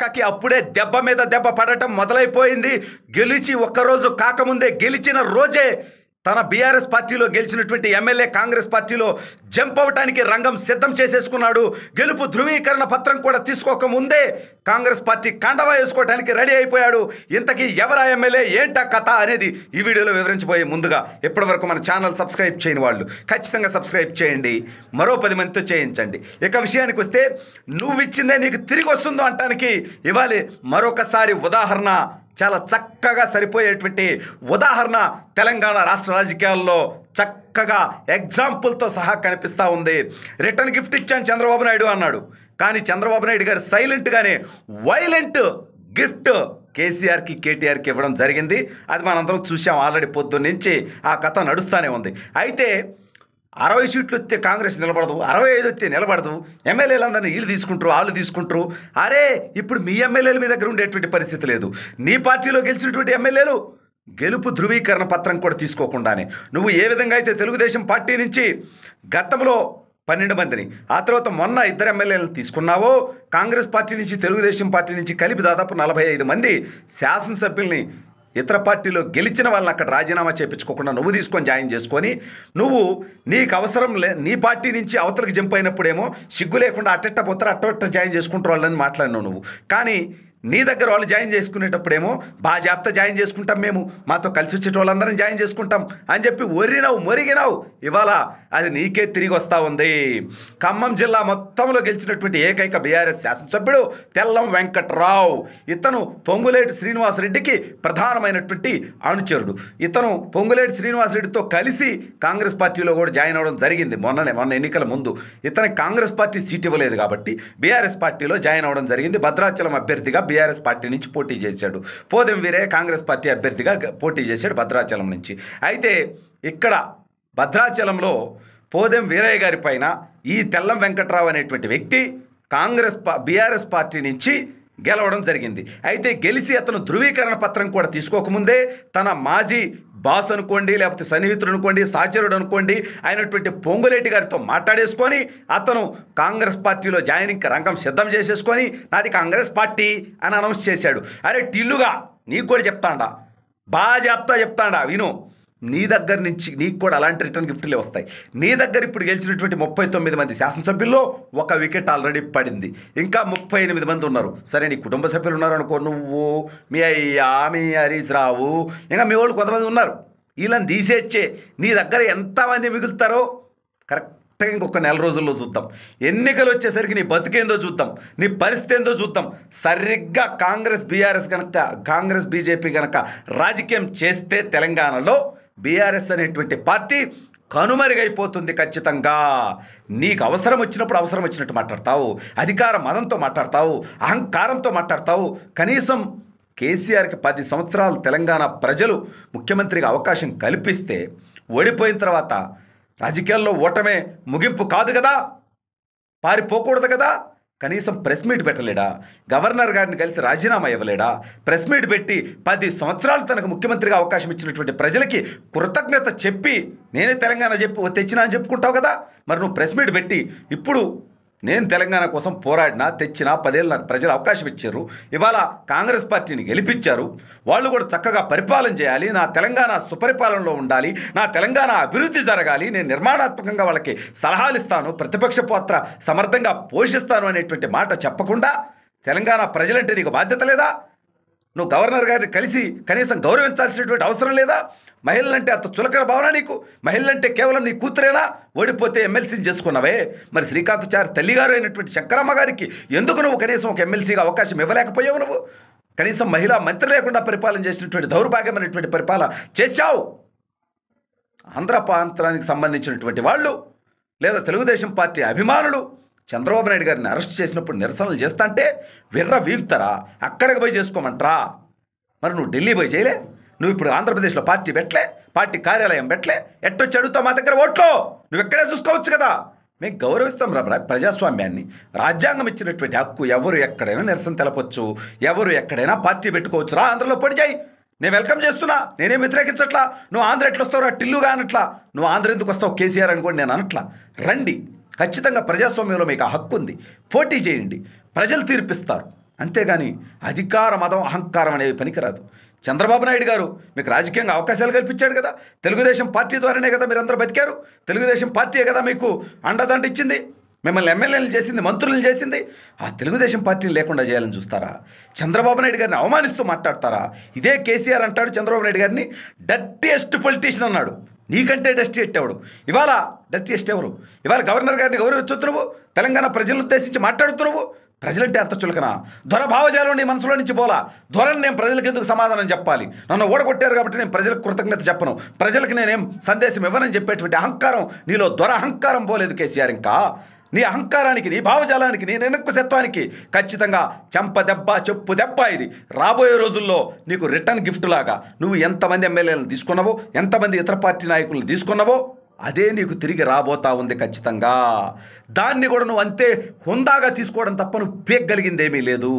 కాకి అప్పుడే దెబ్బ మీద దెబ్బ పడటం మొదలైపోయింది గెలిచి ఒక్కరోజు కాకముందే గెలిచిన రోజే తన బీఆర్ఎస్ పార్టీలో గెలిచినటువంటి ఎమ్మెల్యే కాంగ్రెస్ పార్టీలో జంప్ అవటానికి రంగం సిద్ధం చేసేసుకున్నాడు గెలుపు ధృవీకరణ పత్రం కూడా తీసుకోక ముందే కాంగ్రెస్ పార్టీ కండవా వేసుకోవడానికి రెడీ అయిపోయాడు ఇంతకీ ఎవరా ఎమ్మెల్యే ఏంటా కథ అనేది ఈ వీడియోలో వివరించబోయే ముందుగా ఇప్పటివరకు మన ఛానల్ సబ్స్క్రైబ్ చేయని వాళ్ళు ఖచ్చితంగా సబ్స్క్రైబ్ చేయండి మరో పది మందితో చేయించండి ఇక విషయానికి వస్తే నువ్వు ఇచ్చిందే నీకు తిరిగి వస్తుందో అంటానికి ఇవాళ మరొకసారి ఉదాహరణ చాలా చక్కగా సరిపోయేటువంటి ఉదాహరణ తెలంగాణ రాష్ట్ర రాజకీయాల్లో చక్కగా ఎగ్జాంపుల్తో సహా కనిపిస్తూ ఉంది రిటర్న్ గిఫ్ట్ ఇచ్చాను చంద్రబాబు నాయుడు అన్నాడు కానీ చంద్రబాబు నాయుడు గారు సైలెంట్గానే వైలెంట్ గిఫ్ట్ కేసీఆర్కి కేటీఆర్కి ఇవ్వడం జరిగింది అది మనందరం చూసాం ఆల్రెడీ పొద్దున్నుంచి ఆ కథ నడుస్తూనే ఉంది అయితే అరవై సీట్లు వస్తే కాంగ్రెస్ నిలబడదు అరవై ఐదు వస్తే నిలబడదు ఎమ్మెల్యేలందరినీ వీళ్ళు తీసుకుంటారు వాళ్ళు తీసుకుంటారు అరే ఇప్పుడు మీ ఎమ్మెల్యేల మీ దగ్గర ఉండేటువంటి పరిస్థితి లేదు నీ పార్టీలో గెలిచినటువంటి ఎమ్మెల్యేలు గెలుపు ధృవీకరణ పత్రం కూడా తీసుకోకుండానే నువ్వు ఏ విధంగా అయితే తెలుగుదేశం పార్టీ నుంచి గతంలో పన్నెండు మందిని ఆ తర్వాత మొన్న ఇద్దరు ఎమ్మెల్యేలను తీసుకున్నావో కాంగ్రెస్ పార్టీ నుంచి తెలుగుదేశం పార్టీ నుంచి కలిపి దాదాపు నలభై ఐదు మంది శాసనసభ్యుల్ని ఇతర పార్టీలో గెలిచిన వాళ్ళని అక్కడ రాజీనామా చేయించుకోకుండా నువ్వు తీసుకొని జాయిన్ చేసుకొని నువ్వు నీకు అవసరం లే నీ పార్టీ నుంచి అవతలకి జంప్ అయినప్పుడేమో సిగ్గు లేకుండా అట్టట్ట పోతారు అట్టట్ట జాయిన్ చేసుకుంటారు వాళ్ళని మాట్లాడినావు నువ్వు కానీ నీ దగ్గర వాళ్ళు జాయిన్ చేసుకునేటప్పుడేమో బాజాప్త జాయిన్ చేసుకుంటాం మేము మాతో కలిసి వచ్చేట వాళ్ళందరం జాయిన్ చేసుకుంటాం అని చెప్పి ఒరినావు మొరిగినావు ఇవాళ అది నీకే తిరిగి వస్తూ ఉంది ఖమ్మం జిల్లా మొత్తంలో గెలిచినటువంటి ఏకైక బీఆర్ఎస్ శాసనసభ్యుడు తెల్లం వెంకట్రావు ఇతను పొంగులేటి శ్రీనివాసరెడ్డికి ప్రధానమైనటువంటి అనుచరుడు ఇతను పొంగులేటి శ్రీనివాసరెడ్డితో కలిసి కాంగ్రెస్ పార్టీలో కూడా జాయిన్ అవ్వడం జరిగింది మొన్ననే మొన్న ఎన్నికల ముందు ఇతను కాంగ్రెస్ పార్టీ సీట్ ఇవ్వలేదు కాబట్టి బీఆర్ఎస్ పార్టీలో జాయిన్ అవ్వడం జరిగింది భద్రాచలం అభ్యర్థిగా బీఆర్ఎస్ పార్టీ నుంచి పోటీ చేశాడు పోదెం వీరే కాంగ్రెస్ పార్టీ అభ్యర్థిగా పోటీ చేశాడు భద్రాచలం నుంచి అయితే ఇక్కడ భద్రాచలంలో పోదెం వీరయ్య గారి పైన ఈ తెల్లం వెంకట్రావు అనేటువంటి వ్యక్తి కాంగ్రెస్ పా బీఆర్ఎస్ పార్టీ నుంచి గెలవడం జరిగింది అయితే గెలిచి అతను ధృవీకరణ పత్రం కూడా తీసుకోకముందే తన మాజీ బాస్ అనుకోండి లేకపోతే సన్నిహితుడు అనుకోండి సహచరుడు అనుకోండి అయినటువంటి పొంగులేటి గారితో మాట్లాడేసుకొని అతను కాంగ్రెస్ పార్టీలో జాయినింగ్కి రంగం సిద్ధం చేసేసుకొని నాది కాంగ్రెస్ పార్టీ అని అనౌన్స్ చేశాడు అరే టిల్లుగా నీకు కూడా చెప్తాడా బాగా చెప్తా చెప్తాడా విను నీ దగ్గర నుంచి నీకు కూడా అలాంటి రిటర్న్ గిఫ్ట్లే వస్తాయి నీ దగ్గర ఇప్పుడు గెలిచినటువంటి ముప్పై తొమ్మిది మంది శాసనసభ్యుల్లో ఒక వికెట్ ఆల్రెడీ పడింది ఇంకా ముప్పై ఎనిమిది మంది ఉన్నారు సరే నీ కుటుంబ సభ్యులు ఉన్నారు అనుకో నువ్వు మీ అయ్యా మీ హరీష్ రావు ఇంకా మీ వాళ్ళు కొంతమంది ఉన్నారు వీళ్ళని తీసేచ్చే నీ దగ్గర ఎంతమంది మిగులుతారో కరెక్ట్ కరెక్ట్గా ఇంకొక నెల రోజుల్లో చూద్దాం ఎన్నికలు వచ్చేసరికి నీ బతుకేందో చూద్దాం నీ పరిస్థితి ఏందో చూద్దాం సరిగ్గా కాంగ్రెస్ బీఆర్ఎస్ కనుక కాంగ్రెస్ బీజేపీ కనుక రాజకీయం చేస్తే తెలంగాణలో బీఆర్ఎస్ అనేటువంటి పార్టీ కనుమరుగైపోతుంది ఖచ్చితంగా నీకు అవసరం వచ్చినప్పుడు అవసరం వచ్చినట్టు మాట్లాడతావు అధికార మదంతో మాట్లాడతావు అహంకారంతో మాట్లాడతావు కనీసం కేసీఆర్కి పది సంవత్సరాలు తెలంగాణ ప్రజలు ముఖ్యమంత్రిగా అవకాశం కల్పిస్తే ఓడిపోయిన తర్వాత రాజకీయాల్లో ఓటమే ముగింపు కాదు కదా పారిపోకూడదు కదా కనీసం ప్రెస్ మీట్ పెట్టలేడా గవర్నర్ గారిని కలిసి రాజీనామా ఇవ్వలేడా ప్రెస్ మీట్ పెట్టి పది సంవత్సరాలు తనకు ముఖ్యమంత్రిగా అవకాశం ఇచ్చినటువంటి ప్రజలకి కృతజ్ఞత చెప్పి నేనే తెలంగాణ చెప్పి తెచ్చినా అని చెప్పుకుంటావు కదా మరి నువ్వు ప్రెస్ మీట్ పెట్టి ఇప్పుడు నేను తెలంగాణ కోసం పోరాడినా తెచ్చినా పదేళ్ళు నాకు ప్రజలు అవకాశం ఇచ్చారు ఇవాళ కాంగ్రెస్ పార్టీని గెలిపించారు వాళ్ళు కూడా చక్కగా పరిపాలన చేయాలి నా తెలంగాణ సుపరిపాలనలో ఉండాలి నా తెలంగాణ అభివృద్ధి జరగాలి నేను నిర్మాణాత్మకంగా వాళ్ళకి సలహాలు ఇస్తాను ప్రతిపక్ష పాత్ర సమర్థంగా పోషిస్తాను అనేటువంటి మాట చెప్పకుండా తెలంగాణ ప్రజలంటే నీకు బాధ్యత లేదా నువ్వు గవర్నర్ గారిని కలిసి కనీసం గౌరవించాల్సినటువంటి అవసరం లేదా మహిళలంటే అంత చులకన భావన నీకు మహిళలంటే కేవలం నీ కూతురేనా ఓడిపోతే ఎమ్మెల్సీని చేసుకున్నావే మరి శ్రీకాంత్చారి తల్లిగారు అయినటువంటి శంకరమ్మ గారికి ఎందుకు నువ్వు కనీసం ఒక ఎమ్మెల్సీగా అవకాశం ఇవ్వలేకపోయావు నువ్వు కనీసం మహిళా మంత్రి లేకుండా పరిపాలన చేసినటువంటి దౌర్భాగ్యమైనటువంటి పరిపాలన చేశావు ఆంధ్ర ప్రాంతానికి సంబంధించినటువంటి వాళ్ళు లేదా తెలుగుదేశం పార్టీ అభిమానులు చంద్రబాబు నాయుడు గారిని అరెస్ట్ చేసినప్పుడు నిరసనలు చేస్తా అంటే విర్ర వీగుతారా అక్కడికి పోయి చేసుకోమంటారా మరి నువ్వు ఢిల్లీ పోయి చేయలే నువ్వు ఇప్పుడు ఆంధ్రప్రదేశ్లో పార్టీ పెట్టలే పార్టీ కార్యాలయం పెట్టలే ఎట్టొచ్చి అడుగుతావు మా దగ్గర ఓట్లు నువ్వు ఎక్కడే చూసుకోవచ్చు కదా మేము గౌరవిస్తాం రా ప్రజాస్వామ్యాన్ని రాజ్యాంగం ఇచ్చినటువంటి హక్కు ఎవరు ఎక్కడైనా నిరసన తెలపచ్చు ఎవరు ఎక్కడైనా పార్టీ పెట్టుకోవచ్చు రా ఆంధ్రలో పొడి చేయి నేను వెల్కమ్ చేస్తున్నా నేనేం వ్యతిరేకించట్లా నువ్వు ఆంధ్ర ఎట్లొస్తావు రా టిల్లుగా అనట్లా నువ్వు ఆంధ్ర ఎందుకు వస్తావు కేసీఆర్ అని కూడా నేను అనట్లా రండి ఖచ్చితంగా ప్రజాస్వామ్యంలో మీకు ఆ హక్కు ఉంది పోటీ చేయండి ప్రజలు తీర్పిస్తారు అంతేగాని అధికార మదం అహంకారం అనేవి పనికిరాదు చంద్రబాబు నాయుడు గారు మీకు రాజకీయంగా అవకాశాలు కల్పించాడు కదా తెలుగుదేశం పార్టీ ద్వారానే కదా మీరందరూ బతికారు తెలుగుదేశం పార్టీయే కదా మీకు అండదండ ఇచ్చింది మిమ్మల్ని ఎమ్మెల్యేలు చేసింది మంత్రులను చేసింది ఆ తెలుగుదేశం పార్టీని లేకుండా చేయాలని చూస్తారా చంద్రబాబు నాయుడు గారిని అవమానిస్తూ మాట్లాడతారా ఇదే కేసీఆర్ అంటాడు చంద్రబాబు నాయుడు గారిని డట్టియెస్ట్ పొలిటీషియన్ అన్నాడు నీకంటే డస్ట్ ఎట్టేవాడు ఇవాళ డస్ట్ ఎట్టేవారు ఇవాళ గవర్నర్ గారిని గౌరవించుతున్నావు తెలంగాణ ప్రజలను ఉద్దేశించి మాట్లాడుతున్నావు ప్రజలంటే అంత చులకన భావజాలు నీ మనసులో నుంచి పోలా ధ్వరని నేను ప్రజలకు ఎందుకు సమాధానం చెప్పాలి నన్ను ఓడగొట్టారు కాబట్టి నేను ప్రజలకు కృతజ్ఞత చెప్పను ప్రజలకు నేనేం సందేశం ఇవ్వనని చెప్పేటువంటి అహంకారం నీలో ధ్వర అహంకారం పోలేదు కేసీఆర్ ఇంకా నీ అహంకారానికి నీ భావజాలానికి నీ నినక్కుశత్వానికి ఖచ్చితంగా చెంప దెబ్బ చెప్పు దెబ్బ ఇది రాబోయే రోజుల్లో నీకు రిటర్న్ గిఫ్ట్ లాగా నువ్వు ఎంతమంది ఎమ్మెల్యేలను తీసుకున్నావో ఎంతమంది ఇతర పార్టీ నాయకులను తీసుకున్నావో అదే నీకు తిరిగి రాబోతా ఉంది ఖచ్చితంగా దాన్ని కూడా నువ్వు అంతే హుందాగా తీసుకోవడం తప్ప నువ్వు పేగలిగిందేమీ లేదు